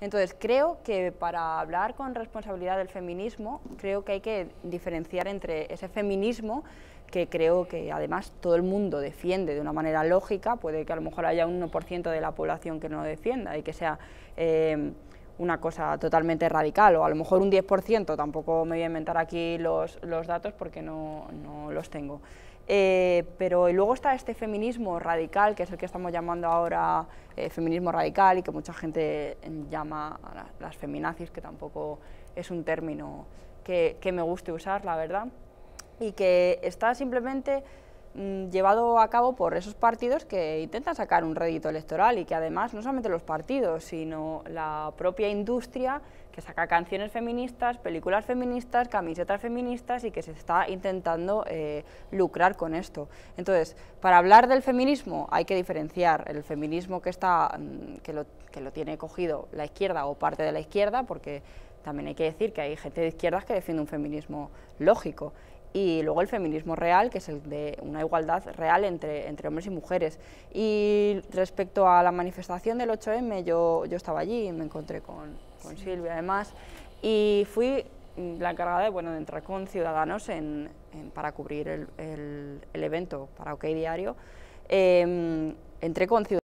Entonces, creo que para hablar con responsabilidad del feminismo, creo que hay que diferenciar entre ese feminismo que creo que además todo el mundo defiende de una manera lógica, puede que a lo mejor haya un 1% de la población que no lo defienda y que sea... Eh, una cosa totalmente radical, o a lo mejor un 10%, tampoco me voy a inventar aquí los, datos porque no, los tengo. Eh, pero y luego está este feminismo radical, que es el que estamos llamando ahora eh, feminismo radical y que mucha gente llama las feminazis, que tampoco es un término que, que me guste usar, la verdad, y que está simplemente Mm, llevado a cabo por esos partidos que intentan sacar un rédito electoral y que además no solamente los partidos, sino la propia industria que saca canciones feministas, películas feministas, camisetas feministas y que se está intentando eh, lucrar con esto. Entonces, para hablar del feminismo hay que diferenciar el feminismo que, está, mm, que, lo, que lo tiene cogido la izquierda o parte de la izquierda, porque también hay que decir que hay gente de izquierdas que defiende un feminismo lógico y luego el feminismo real, que es el de una igualdad real entre, entre hombres y mujeres. Y respecto a la manifestación del 8M, yo, yo estaba allí me encontré con, con Silvia además, y fui la encargada de, bueno, de entrar con Ciudadanos en, para cubrir el, el, evento para OK Diario. Em, entré con